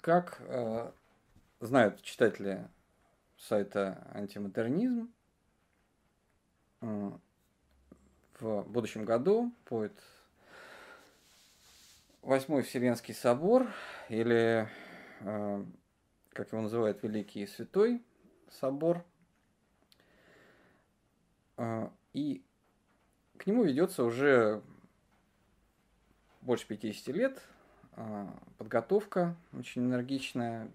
Как э, знают читатели сайта «Антимодернизм», э, в будущем году будет Восьмой Вселенский собор, или, э, как его называют, Великий и Святой собор. Э, и к нему ведется уже больше 50 лет а, подготовка очень энергичная,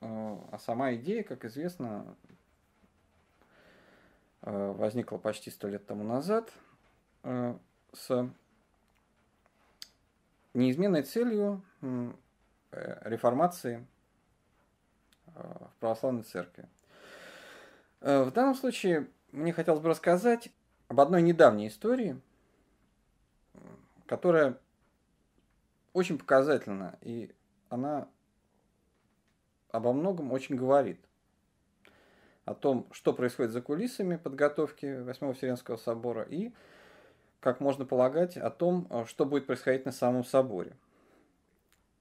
а, а сама идея, как известно, а, возникла почти сто лет тому назад с неизменной целью э, реформации в православной церкви. В данном случае мне хотелось бы рассказать об одной недавней истории, которая очень показательна, и она обо многом очень говорит. О том, что происходит за кулисами подготовки Восьмого Вселенского собора и, как можно полагать, о том, э, что будет происходить на самом соборе.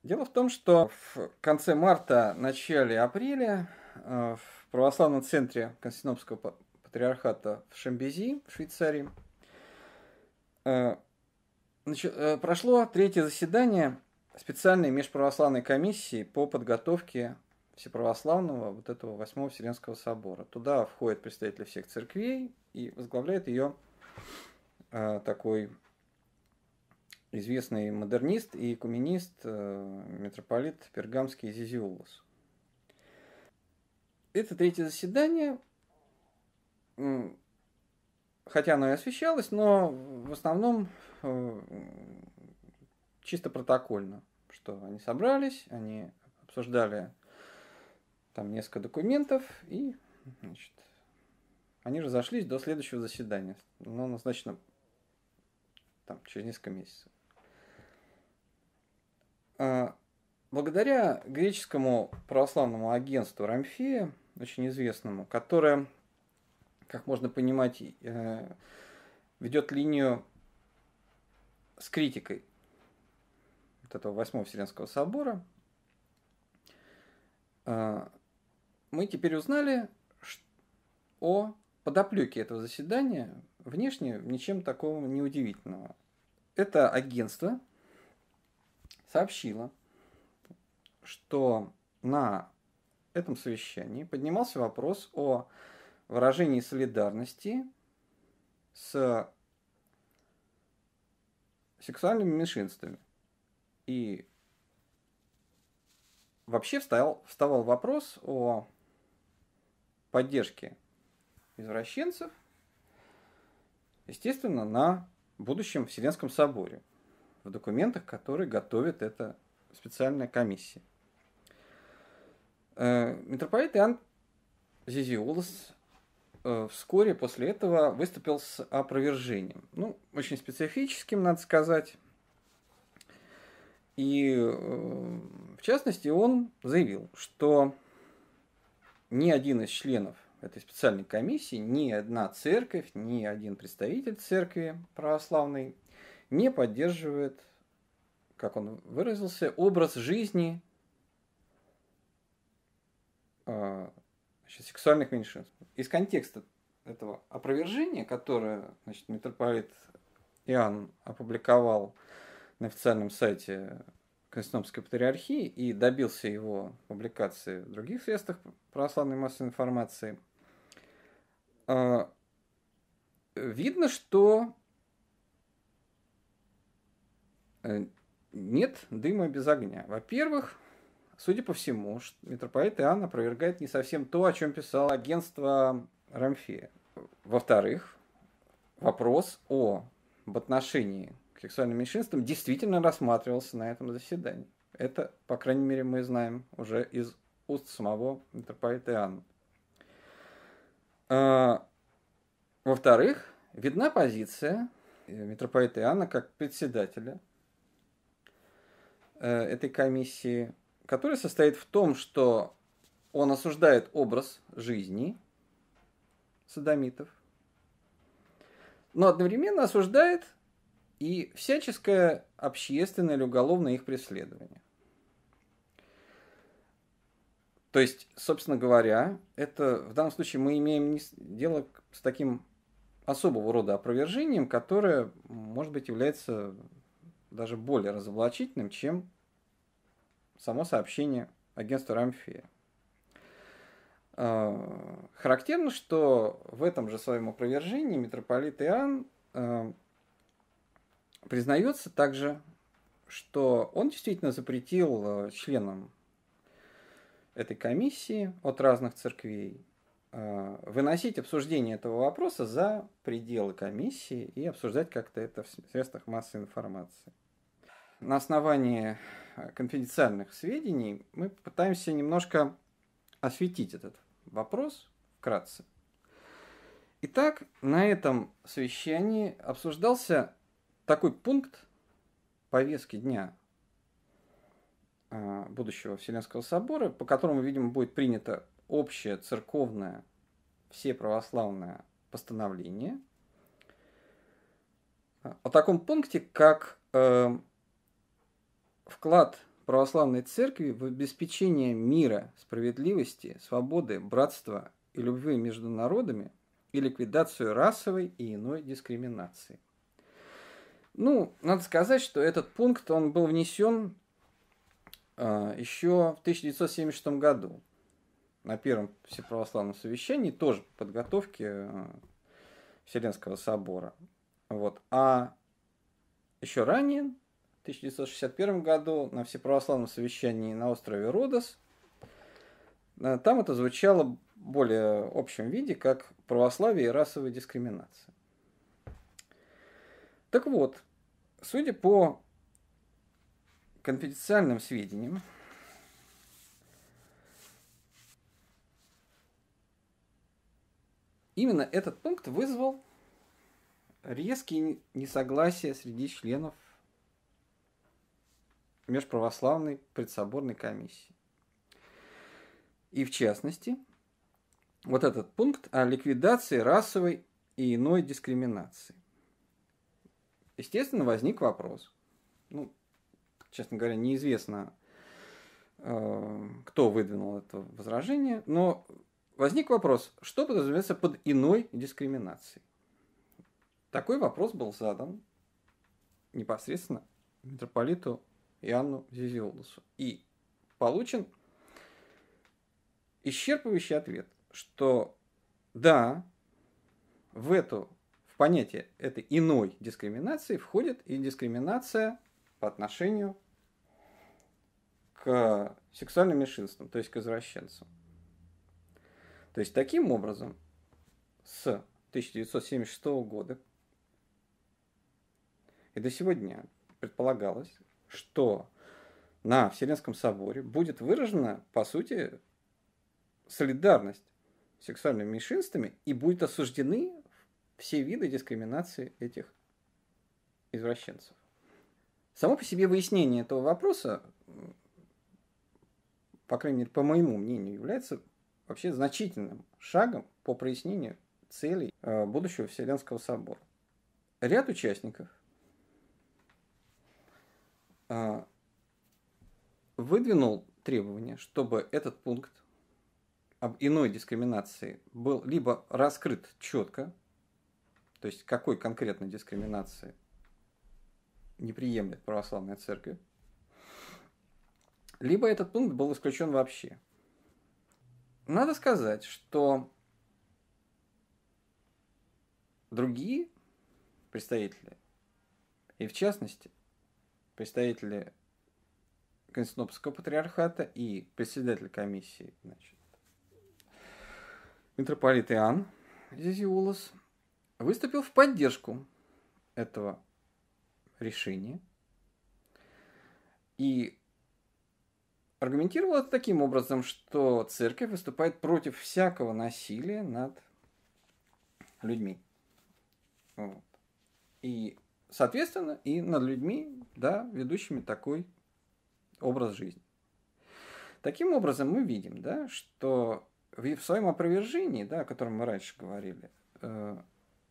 Дело в том, что в конце марта, начале апреля э, в православном центре Константинопольского патриархата в Шамбези, в Швейцарии, э, Э, прошло третье заседание специальной межправославной комиссии по подготовке Всеправославного вот этого Восьмого Вселенского собора. Туда входят представители всех церквей и возглавляет ее э, такой известный модернист и экуменист э, митрополит Пергамский Зизиулус. Это третье заседание хотя оно и освещалось, но в основном э, чисто протокольно, что они собрались, они обсуждали там несколько документов и значит, они разошлись до следующего заседания. но назначено там, через несколько месяцев. А, благодаря греческому православному агентству Рамфея, очень известному, которое как можно понимать, э, ведет линию с критикой вот этого Восьмого Вселенского Собора. Э, мы теперь узнали о подоплеке этого заседания, внешне ничем такого неудивительного. Это агентство сообщило, что на этом совещании поднимался вопрос о выражении солидарности с сексуальными меньшинствами. И вообще вставал, вставал вопрос о поддержке извращенцев, естественно, на будущем Вселенском соборе, в документах, которые готовит эта специальная комиссия. Э, митрополит Иоанн Зизиулос Э, вскоре после этого выступил с опровержением. Ну, очень специфическим, надо сказать. И э, в частности он заявил, что ни один из членов этой специальной комиссии, ни одна церковь, ни один представитель церкви православной не поддерживает, как он выразился, образ жизни э, сексуальных меньшинств. Из контекста этого опровержения, которое значит, митрополит Иоанн опубликовал на официальном сайте Константинопольской патриархии и добился его публикации в других средствах православной массовой информации, э, видно, что э, нет дыма без огня. Во-первых, Судя по всему, митрополит Иоанн опровергает не совсем то, о чем писал агентство Рамфея. Во-вторых, вопрос о в отношении к сексуальным меньшинствам действительно рассматривался на этом заседании. Это, по крайней мере, мы знаем уже из уст самого митрополита Иоанна. А, во-вторых, видна позиция э, митрополита Иоанна как председателя э, этой комиссии который состоит в том, что он осуждает образ жизни садомитов, но одновременно осуждает и всяческое общественное или уголовное их преследование. То есть, собственно говоря, это в данном случае мы имеем дело с таким особого рода опровержением, которое, может быть, является даже более разоблачительным, чем само сообщение агентства Рамфея. А, характерно, что в этом же своем опровержении митрополит Иоанн а, признается также, что он действительно запретил а, членам этой комиссии от разных церквей выносить обсуждение этого вопроса за пределы комиссии и обсуждать как-то это в средствах массовой информации. На основании Э, конфиденциальных сведений, мы пытаемся немножко осветить этот вопрос вкратце. Итак, на этом совещании обсуждался такой пункт повестки дня э, будущего Вселенского собора, по которому, видимо, будет принято общее церковное всеправославное постановление э, о таком пункте, как вклад православной церкви в обеспечение мира, справедливости, свободы, братства и любви между народами и ликвидацию расовой и иной дискриминации. Ну, надо сказать, что этот пункт он был внесен э, а, еще в 1976 году на первом всеправославном совещании, тоже по подготовке э, Вселенского собора. Вот. А еще ранее, 1961 году на всеправославном совещании на острове Родос. Э, там это звучало в более общем виде, как православие и расовая дискриминация. Так вот, судя по конфиденциальным сведениям, именно этот пункт вызвал резкие несогласия среди членов Межправославной предсоборной комиссии. И в частности, вот этот пункт о ликвидации расовой и иной дискриминации. Естественно, возник вопрос. Ну, честно говоря, неизвестно, э, кто выдвинул это возражение, но возник вопрос, что подразумевается под иной дискриминацией? Такой вопрос был задан непосредственно митрополиту Иоанну Зизиолусу. И получен исчерпывающий ответ, что да, в эту в понятие этой иной дискриминации входит и дискриминация по отношению к сексуальным меньшинствам, то есть к извращенцам. То есть таким образом с 1976 года и до сегодня предполагалось, что на Вселенском соборе будет выражена, по сути, солидарность с сексуальными меньшинствами и будут осуждены все виды дискриминации этих извращенцев. Само по себе выяснение этого вопроса, по крайней мере, по моему мнению, является вообще значительным шагом по прояснению целей э, будущего Вселенского собора. Ряд участников – а, выдвинул требование, чтобы этот пункт об иной дискриминации был либо раскрыт четко, то есть какой конкретной дискриминации не приемлет православная церковь, либо этот пункт был исключен вообще. Надо сказать, что другие представители, и в частности представители Константинопольского патриархата и председатель комиссии, значит, митрополит Иоанн Зизиулос, выступил в поддержку этого решения и аргументировал это таким образом, что церковь выступает против всякого насилия над людьми. Вот. И соответственно, и над людьми, да, ведущими такой образ жизни. Таким образом, мы видим, да, что в своем опровержении, да, о котором мы раньше говорили, э,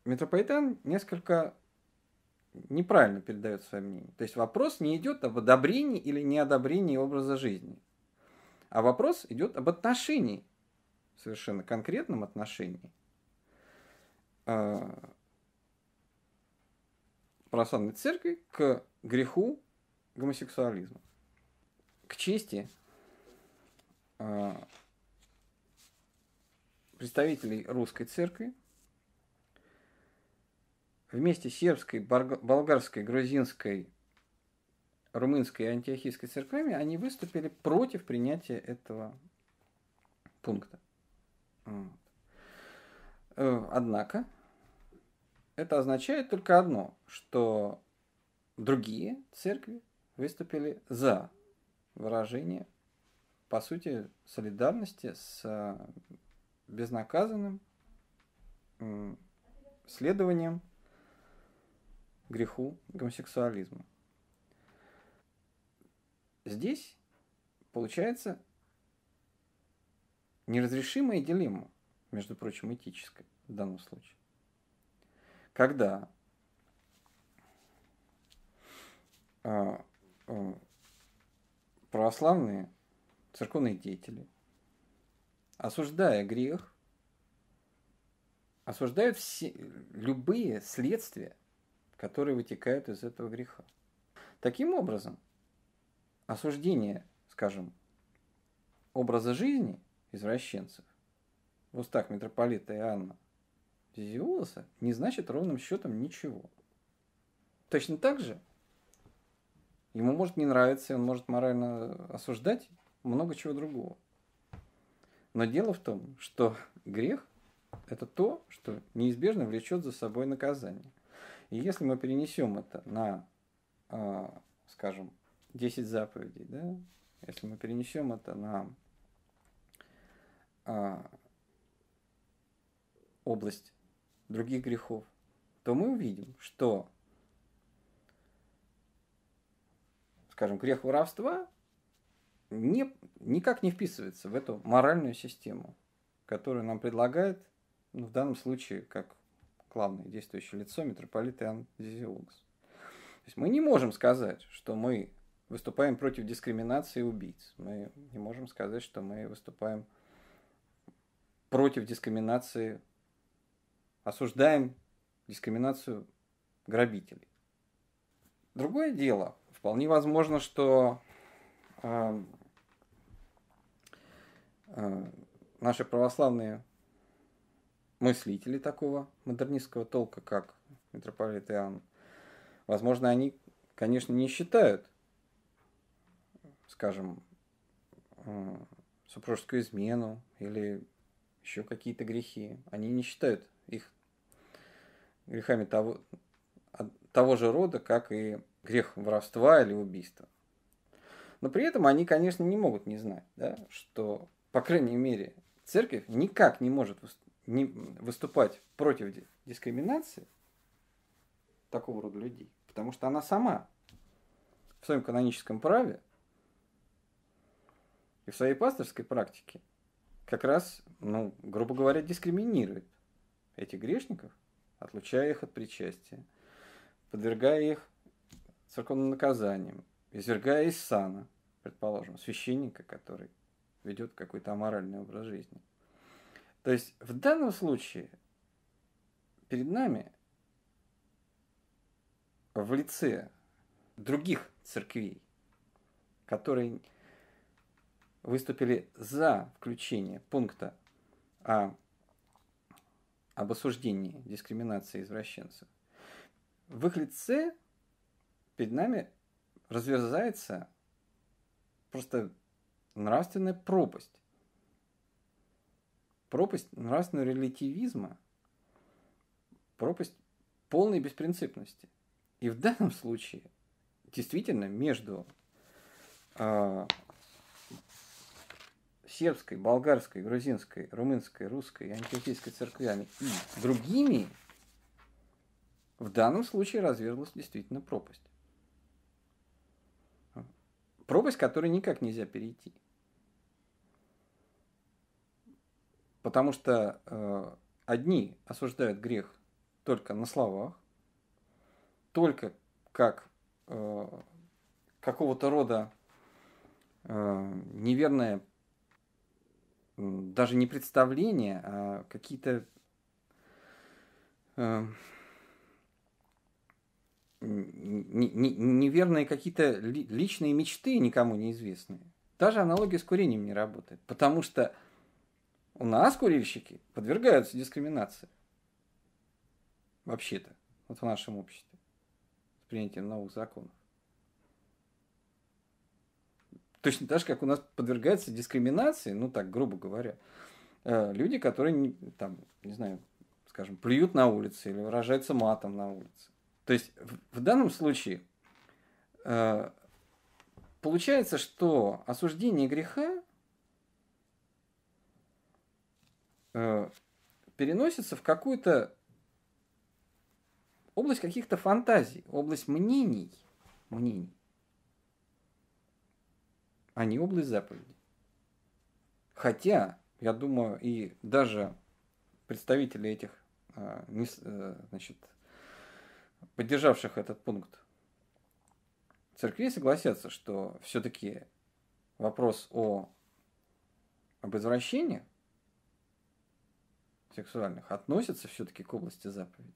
метрополитен несколько неправильно передает свое мнение. То есть вопрос не идет об одобрении или неодобрении образа жизни, а вопрос идет об отношении, совершенно конкретном отношении э, православной церкви к греху гомосексуализма, к чести а, представителей русской церкви вместе с сербской, болгарской, грузинской, румынской и антиохийской церквями они выступили против принятия этого пункта. Э, однако это означает только одно, что другие церкви выступили за выражение, по сути, солидарности с э, безнаказанным следованием греху гомосексуализма. Здесь получается неразрешимая дилемма, между прочим, этическая в данном случае когда а, а, православные церковные деятели, осуждая грех, осуждают все, любые следствия, которые вытекают из этого греха. Таким образом, осуждение, скажем, образа жизни извращенцев в устах митрополита Иоанна Зиулоса не значит ровным счетом ничего. Точно так же ему может не нравиться, и он может морально осуждать много чего другого. Но дело в том, что грех – это то, что неизбежно влечет за собой наказание. И если мы перенесем это на, а, скажем, 10 заповедей, да, если мы перенесем это на а, область других грехов, то мы увидим, что, скажем, грех воровства не, никак не вписывается в эту моральную систему, которую нам предлагает, ну, в данном случае, как главное действующее лицо, митрополит Иоанн Дизиогс. То есть мы не можем сказать, что мы выступаем против дискриминации убийц. Мы не можем сказать, что мы выступаем против дискриминации осуждаем дискриминацию грабителей. Другое дело, вполне возможно, что э, э, наши православные мыслители такого модернистского толка, как митрополит Иоанн, возможно, они, конечно, не считают, скажем, э, супружескую измену или еще какие-то грехи. Они не считают их грехами того, того же рода, как и грех воровства или убийства. Но при этом они, конечно, не могут не знать, да, что, по крайней мере, церковь никак не может выступать против дискриминации такого рода людей, потому что она сама в своем каноническом праве и в своей пасторской практике как раз, ну, грубо говоря, дискриминирует этих грешников – отлучая их от причастия, подвергая их церковным наказаниям, извергая из сана, предположим, священника, который ведет какой-то аморальный образ жизни. То есть в данном случае перед нами в лице других церквей, которые выступили за включение пункта о об осуждении дискриминации извращенцев, в их лице перед нами разверзается просто нравственная пропасть. Пропасть нравственного релятивизма, пропасть полной беспринципности. И в данном случае действительно между а, сербской, болгарской, грузинской, румынской, русской, антиохийской церквями и другими, в данном случае разверзлась действительно пропасть. Пропасть, которой никак нельзя перейти. Потому что э, одни осуждают грех только на словах, только как э, какого-то рода э, неверное даже не представления, а какие-то э, неверные какие-то личные мечты никому неизвестные. Даже аналогия с курением не работает, потому что у нас курильщики подвергаются дискриминации. Вообще-то, вот в нашем обществе, с принятием новых законов точно так же, как у нас подвергаются дискриминации, ну так, грубо говоря, э, люди, которые, там, не знаю, скажем, плюют на улице или выражаются матом на улице. То есть в, в данном случае э, получается, что осуждение греха э, переносится в какую-то область каких-то фантазий, область мнений, мнений а не область заповедей. Хотя, я думаю, и даже представители этих, а, э, значит, поддержавших этот пункт церкви согласятся, что все-таки вопрос о об извращении сексуальных относится все-таки к области заповеди.